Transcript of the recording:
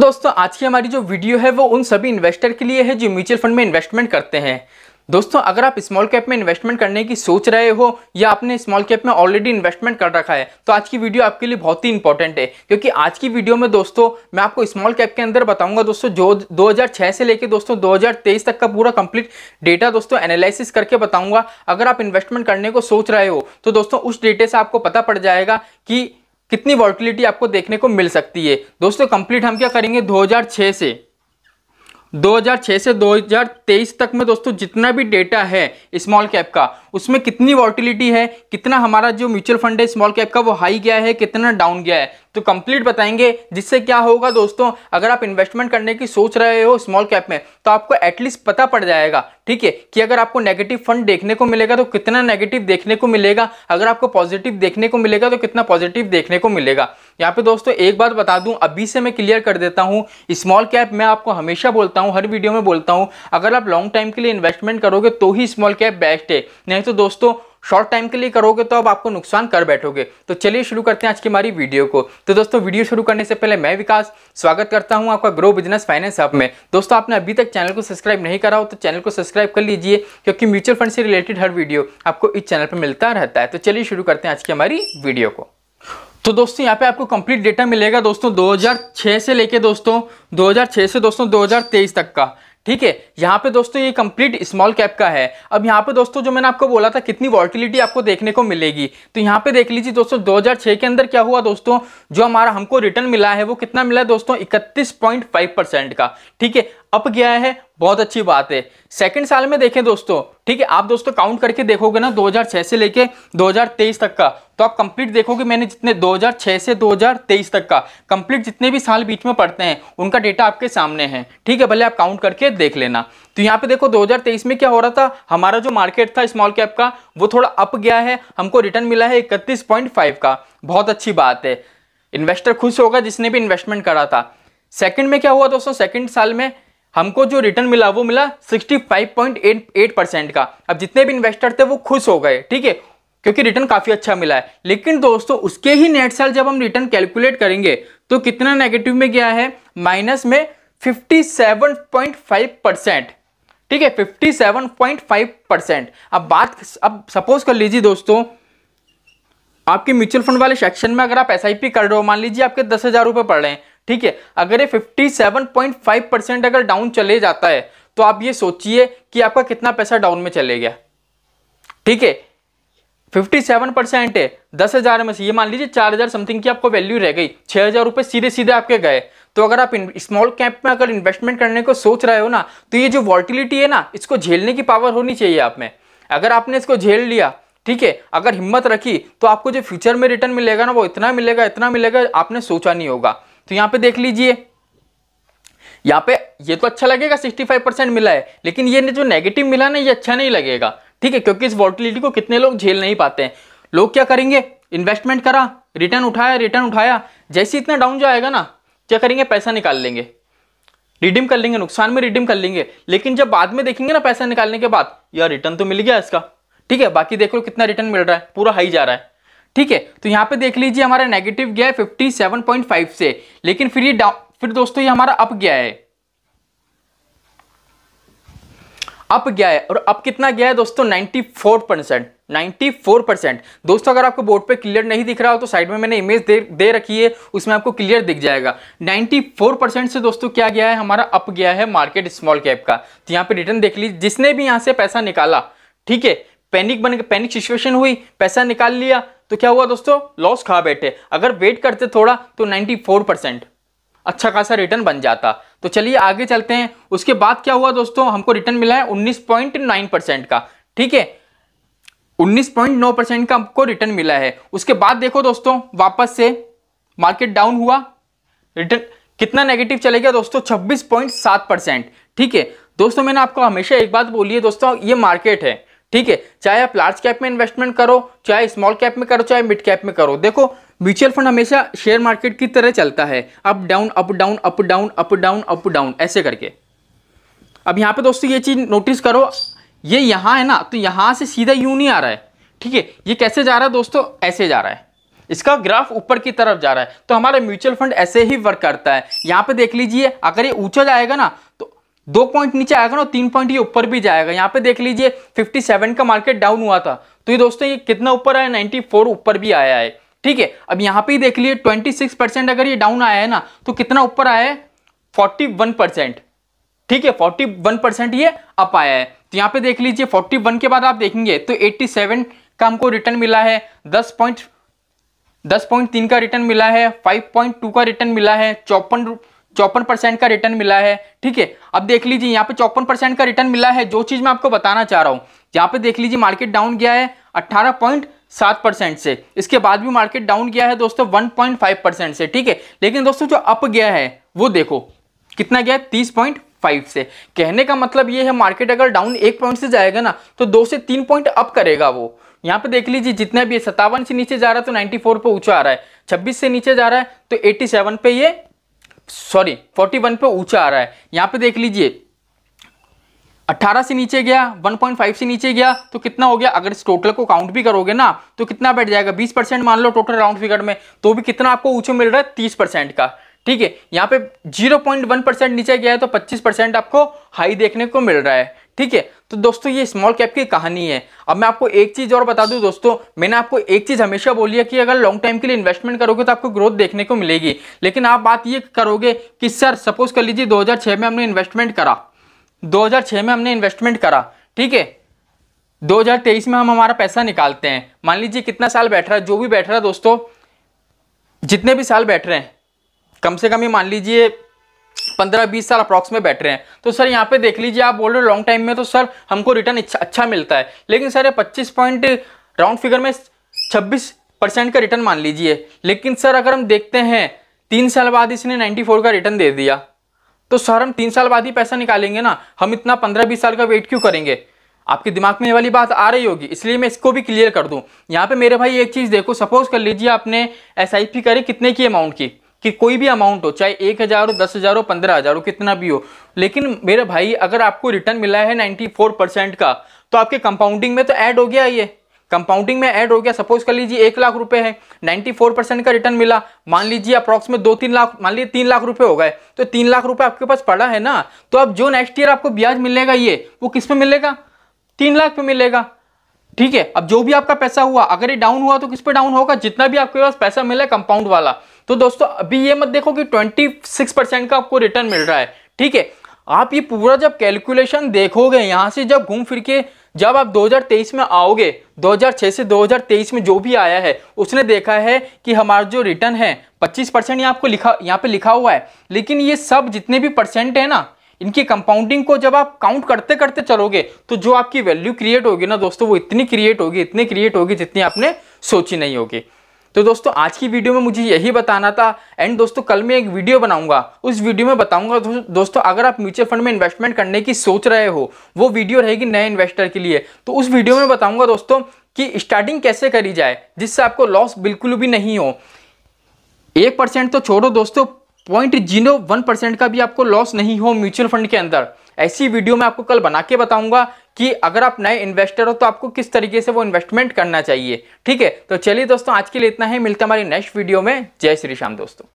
दोस्तों आज की हमारी जो वीडियो है वो उन सभी इन्वेस्टर के लिए है जो म्यूचुअल फंड में इन्वेस्टमेंट करते हैं दोस्तों अगर आप स्मॉल कैप में इन्वेस्टमेंट करने की सोच रहे हो या आपने स्मॉल कैप में ऑलरेडी इन्वेस्टमेंट कर रखा है तो आज की वीडियो आपके लिए बहुत ही इंपॉर्टेंट है क्योंकि आज की वीडियो में दोस्तों मैं आपको स्मॉल कैप के अंदर बताऊंगा दोस्तों जो 2006 से लेकर दोस्तों 2023 तक का पूरा कंप्लीट डेटा दोस्तों एनालिसिस करके बताऊंगा अगर आप इन्वेस्टमेंट करने को सोच रहे हो तो दोस्तों उस डेटे से आपको पता पड़ जाएगा कि कितनी वॉल्टिलिटी आपको देखने को मिल सकती है दोस्तों कंप्लीट हम क्या करेंगे 2006 से 2006 से 2023 तक में दोस्तों जितना भी डेटा है स्मॉल कैप का उसमें कितनी वॉटिलिटी है कितना हमारा जो म्यूचुअल फंड है स्मॉल कैप का वो हाई गया है कितना डाउन गया है तो कंप्लीट बताएंगे जिससे क्या होगा दोस्तों अगर आप इन्वेस्टमेंट करने की सोच रहे हो स्मॉल कैप में तो आपको एटलीस्ट पता पड़ जाएगा ठीक है कि अगर आपको नेगेटिव फंड देखने को मिलेगा तो कितना नेगेटिव देखने को मिलेगा अगर आपको पॉजिटिव देखने को मिलेगा तो कितना पॉजिटिव देखने को मिलेगा यहाँ पे दोस्तों एक बात बता दूं अभी से मैं क्लियर कर देता हूँ स्मॉल कैप मैं आपको हमेशा बोलता हूँ हर वीडियो में बोलता हूँ अगर आप लॉन्ग टाइम के लिए इन्वेस्टमेंट करोगे तो ही स्मॉल कैप बेस्ट है नहीं तो दोस्तों शॉर्ट टाइम के लिए करोगे तो अब आपको नुकसान कर बैठोगे तो चलिए शुरू करते हैं आज की हमारी वीडियो को तो दोस्तों वीडियो शुरू करने से पहले मैं विकास स्वागत करता हूं आपका ग्रो बिजनेस फाइनेंस ऐप में दोस्तों आपने अभी तक चैनल को सब्सक्राइब नहीं करा हो तो चैनल को सब्सक्राइब कर लीजिए क्योंकि म्यूचुअल फंड से रिलेटेड हर वीडियो आपको इस चैनल पर मिलता रहता है तो चलिए शुरू करते हैं आज की हमारी वीडियो को तो दोस्तों यहाँ पे आपको कंप्लीट डेटा मिलेगा दोस्तों 2006 से लेके दोस्तों 2006 से दोस्तों 2023 तक का ठीक है यहाँ पे दोस्तों ये कंप्लीट स्मॉल कैप का है अब यहाँ पे दोस्तों जो मैंने आपको बोला था कितनी वॉल्टिलिटी आपको देखने को मिलेगी तो यहाँ पे देख लीजिए दोस्तों 2006 के अंदर क्या हुआ दोस्तों जो हमारा हमको रिटर्न मिला है वो कितना मिला है दोस्तों 31.5 परसेंट का ठीक है अप गया है बहुत अच्छी बात है सेकंड साल में देखें दोस्तों ठीक है आप दोस्तों काउंट करके देखोगे ना 2006 से लेके 2023 तक का तो आप कंप्लीट देखोगे मैंने जितने 2006 से 2023 तक का कंप्लीट जितने भी साल बीच में पढ़ते हैं उनका डाटा आपके सामने है ठीक है भले आप काउंट करके देख लेना तो यहाँ पे देखो 2023 में क्या हो रहा था हमारा जो मार्केट था स्मॉल कैप का वो थोड़ा अप गया है हमको रिटर्न मिला है इकतीस का बहुत अच्छी बात है इन्वेस्टर खुश होगा जिसने भी इन्वेस्टमेंट करा था सेकंड में क्या हुआ दोस्तों सेकंड साल में हमको जो रिटर्न मिला वो मिला एट परसेंट का अब जितने भी इन्वेस्टर थे वो खुश हो गए ठीक है क्योंकि रिटर्न काफ़ी अच्छा मिला है लेकिन दोस्तों उसके ही नेट साल जब हम रिटर्न कैलकुलेट करेंगे तो कितना नेगेटिव में गया है माइनस में 57.5 परसेंट ठीक है 57.5 परसेंट अब बात अब सपोज कर लीजिए दोस्तों आपके म्यूचुअल फंड वाले सेक्शन में अगर आप एस कर रहे हो मान लीजिए आपके दस हज़ार रुपए पड़ रहे हैं ठीक है अगर ये 57.5 परसेंट अगर डाउन चले जाता है तो आप ये सोचिए कि आपका कितना पैसा डाउन में चले गया ठीक है 57 परसेंट है दस हज़ार में से ये मान लीजिए चार हज़ार समथिंग की आपको वैल्यू रह गई छह हज़ार रुपए सीधे सीधे आपके गए तो अगर आप स्मॉल कैप में अगर इन्वेस्टमेंट करने को सोच रहे हो ना तो ये जो वॉल्टिलिटी है ना इसको झेलने की पावर होनी चाहिए आप में अगर आपने इसको झेल लिया ठीक है अगर हिम्मत रखी तो आपको जो फ्यूचर में रिटर्न मिलेगा ना वो इतना मिलेगा इतना मिलेगा आपने सोचा नहीं होगा तो यहां पे देख लीजिए यहां पे ये तो अच्छा लगेगा 65 परसेंट मिला है लेकिन ये जो नेगेटिव मिला ना ये अच्छा नहीं लगेगा ठीक है क्योंकि इस वोटिलिटी को कितने लोग झेल नहीं पाते हैं लोग क्या करेंगे इन्वेस्टमेंट करा रिटर्न उठाया रिटर्न उठाया जैसे इतना डाउन जो आएगा ना क्या करेंगे पैसा निकाल लेंगे रिडीम कर लेंगे नुकसान में रिडीम कर लेंगे लेकिन जब बाद में देखेंगे ना पैसा निकालने के बाद यार रिटर्न तो मिल गया इसका ठीक है बाकी देख लो कितना रिटर्न मिल रहा है पूरा हाई जा रहा है ठीक है तो यहाँ पे देख लीजिए हमारा नेगेटिव गया है 57.5 से लेकिन फिर ये फिर दोस्तों ये हमारा अप गया है अप गया है और अप कितना गया है दोस्तों 94 परसेंट 94 परसेंट दोस्तों अगर आपको बोर्ड पे क्लियर नहीं दिख रहा हो तो साइड में मैंने इमेज दे दे रखी है उसमें आपको क्लियर दिख जाएगा 94 परसेंट से दोस्तों क्या गया है हमारा अप गया है मार्केट स्मॉल कैप का तो यहाँ पे रिटर्न देख लीजिए जिसने भी यहाँ से पैसा निकाला ठीक है पैनिक बन पैनिक सिचुएशन हुई पैसा निकाल लिया तो क्या हुआ दोस्तों लॉस खा बैठे अगर वेट करते थोड़ा तो 94 परसेंट अच्छा खासा रिटर्न बन जाता तो चलिए आगे चलते हैं उसके बाद क्या हुआ दोस्तों हमको रिटर्न मिला है 19.9 परसेंट का ठीक है 19.9 परसेंट का हमको रिटर्न मिला है उसके बाद देखो दोस्तों वापस से मार्केट डाउन हुआ रिटर्न कितना नेगेटिव चले गया दोस्तों सात परसेंट ठीक है दोस्तों मैंने आपको हमेशा एक बात बोली है दोस्तों ये मार्केट है ठीक है चाहे आप लार्ज कैप में इन्वेस्टमेंट करो चाहे स्मॉल कैप में करो चाहे मिड कैप में करो देखो म्यूचुअल फंड हमेशा शेयर मार्केट की तरह चलता है up down up down up down up down up down ऐसे करके अब यहाँ पे दोस्तों ये चीज़ नोटिस करो ये यहाँ है ना तो यहाँ से सीधा यूं नहीं आ रहा है ठीक है ये कैसे जा रहा है दोस्तों ऐसे जा रहा है इसका ग्राफ ऊपर की तरफ जा रहा है तो हमारा म्यूचुअल फंड ऐसे ही वर्क करता है यहाँ पे देख लीजिए अगर ये ऊंचा जाएगा ना तो दो पॉइंट नीचे आएगा ना तीन पॉइंट ये ऊपर भी जाएगा यहाँ पे देख लीजिए 57 का मार्केट डाउन हुआ था तो ये दोस्तों ये कितना ऊपर आया 94 ऊपर भी आया है ठीक है अब यहाँ पे देख लीजिए 26 परसेंट अगर ये डाउन आया है ना तो कितना ऊपर आया है 41 परसेंट ठीक है 41 परसेंट ये अप आया है तो यहाँ पे देख लीजिए फोर्टी के बाद आप देखेंगे तो एट्टी का हमको रिटर्न मिला है 10 पॉइंट दस पॉइंट तीन का रिटर्न मिला है 5.2 का रिटर्न मिला है चौपन चौपन परसेंट का रिटर्न मिला है ठीक है अब देख लीजिए यहाँ पे चौपन परसेंट का रिटर्न मिला है जो चीज़ मैं आपको बताना चाह रहा हूँ यहाँ पे देख लीजिए मार्केट डाउन गया है अट्ठारह पॉइंट सात परसेंट से इसके बाद भी मार्केट डाउन गया है दोस्तों वन पॉइंट फाइव परसेंट से ठीक है लेकिन दोस्तों जो अप गया है वो देखो कितना गया तीस पॉइंट फाइव से कहने का मतलब ये है मार्केट अगर डाउन एक पॉइंट से जाएगा ना तो दो से तीन पॉइंट अप करेगा वो यहाँ पे देख लीजिए जितना भी है सत्तावन से नीचे जा रहा है तो 94 पे ऊंचा आ रहा है 26 से नीचे जा रहा है तो 87 पे ये सॉरी 41 पे ऊंचा आ रहा है यहाँ पे देख लीजिए 18 से नीचे गया 1.5 से नीचे गया तो कितना हो गया अगर इस टोटल को काउंट भी करोगे ना तो कितना बैठ जाएगा 20 परसेंट मान लो टोटल राउंड फिगर में तो भी कितना आपको ऊंचा मिल रहा है 30 परसेंट का ठीक है यहाँ पे 0.1 परसेंट नीचे गया है तो 25 परसेंट आपको हाई देखने को मिल रहा है ठीक है तो दोस्तों ये स्मॉल कैप की कहानी है अब मैं आपको एक चीज़ और बता दूं दोस्तों मैंने आपको एक चीज़ हमेशा बोली है कि अगर लॉन्ग टाइम के लिए इन्वेस्टमेंट करोगे तो आपको ग्रोथ देखने को मिलेगी लेकिन आप बात ये करोगे कि सर सपोज कर लीजिए दो में हमने इन्वेस्टमेंट करा दो में हमने इन्वेस्टमेंट करा ठीक है 2023 में हम हमारा पैसा निकालते हैं मान लीजिए कितना साल बैठ रहा है जो भी बैठ रहा है दोस्तों जितने भी साल बैठ रहे हैं कम से कम ये मान लीजिए पंद्रह बीस साल अप्रॉक्स में बैठ रहे हैं तो सर यहाँ पे देख लीजिए आप बोल रहे हो लॉन्ग टाइम में तो सर हमको रिटर्न अच्छा मिलता है लेकिन सर ये पच्चीस पॉइंट राउंड फिगर में छब्बीस परसेंट का रिटर्न मान लीजिए लेकिन सर अगर हम देखते हैं तीन साल बाद इसने नाइन्टी फोर का रिटर्न दे दिया तो सर हम तीन साल बाद ही पैसा निकालेंगे ना हम इतना पंद्रह बीस साल का वेट क्यों करेंगे आपके दिमाग में ये वाली बात आ रही होगी इसलिए मैं इसको भी क्लियर कर दूं यहाँ पे मेरे भाई एक चीज़ देखो सपोज कर लीजिए आपने एस करी कितने की अमाउंट की कि कोई भी अमाउंट हो चाहे एक हज़ार हो दस हज़ार हो पंद्रह हज़ार हो कितना भी हो लेकिन मेरे भाई अगर आपको रिटर्न मिला है नाइन्टी फोर परसेंट का तो आपके कंपाउंडिंग में तो ऐड हो गया ये कंपाउंडिंग में ऐड हो गया सपोज कर लीजिए एक लाख रुपए है फोर परसेंट का रिटर्न मिला मान लीजिए अप्रॉक्स में दो तीन लाख मान लीजिए तीन लाख रुपए हो गए तो तीन लाख रुपए आपके पास पड़ा है ना तो अब जो नेक्स्ट ईयर आपको ब्याज मिलेगा ये वो किस पे मिलेगा तीन लाख पे मिलेगा ठीक है अब जो भी आपका पैसा हुआ अगर ये डाउन हुआ तो किस पे डाउन होगा जितना भी आपके पास पैसा मिला कंपाउंड वाला तो दोस्तों अभी ये मत देखो कि 26 परसेंट का आपको रिटर्न मिल रहा है ठीक है आप ये पूरा जब कैलकुलेशन देखोगे यहाँ से जब घूम फिर के जब आप 2023 में आओगे 2006 से 2023 में जो भी आया है उसने देखा है कि हमारा जो रिटर्न है 25 परसेंट यहाँ आपको लिखा यहाँ पे लिखा हुआ है लेकिन ये सब जितने भी परसेंट है ना इनकी कंपाउंडिंग को जब आप काउंट करते करते चलोगे तो जो आपकी वैल्यू क्रिएट होगी ना दोस्तों वो इतनी क्रिएट होगी इतनी क्रिएट होगी जितनी आपने सोची नहीं होगी तो दोस्तों आज की वीडियो में मुझे यही बताना था एंड दोस्तों कल मैं एक वीडियो बनाऊंगा उस वीडियो में बताऊंगा दोस्तों अगर आप म्यूचुअल फंड में इन्वेस्टमेंट करने की सोच रहे हो वो वीडियो रहेगी नए इन्वेस्टर के लिए तो उस वीडियो में बताऊंगा दोस्तों कि स्टार्टिंग कैसे करी जाए जिससे आपको लॉस बिल्कुल भी नहीं हो एक परसेंट तो छोड़ो दोस्तों पॉइंट जीरो वन परसेंट का भी आपको लॉस नहीं हो म्यूचुअल फंड के अंदर ऐसी वीडियो मैं आपको कल बना के बताऊंगा कि अगर आप नए इन्वेस्टर हो तो आपको किस तरीके से वो इन्वेस्टमेंट करना चाहिए ठीक है तो चलिए दोस्तों आज के लिए इतना ही मिलते हैं हमारी नेक्स्ट वीडियो में जय श्री श्याम दोस्तों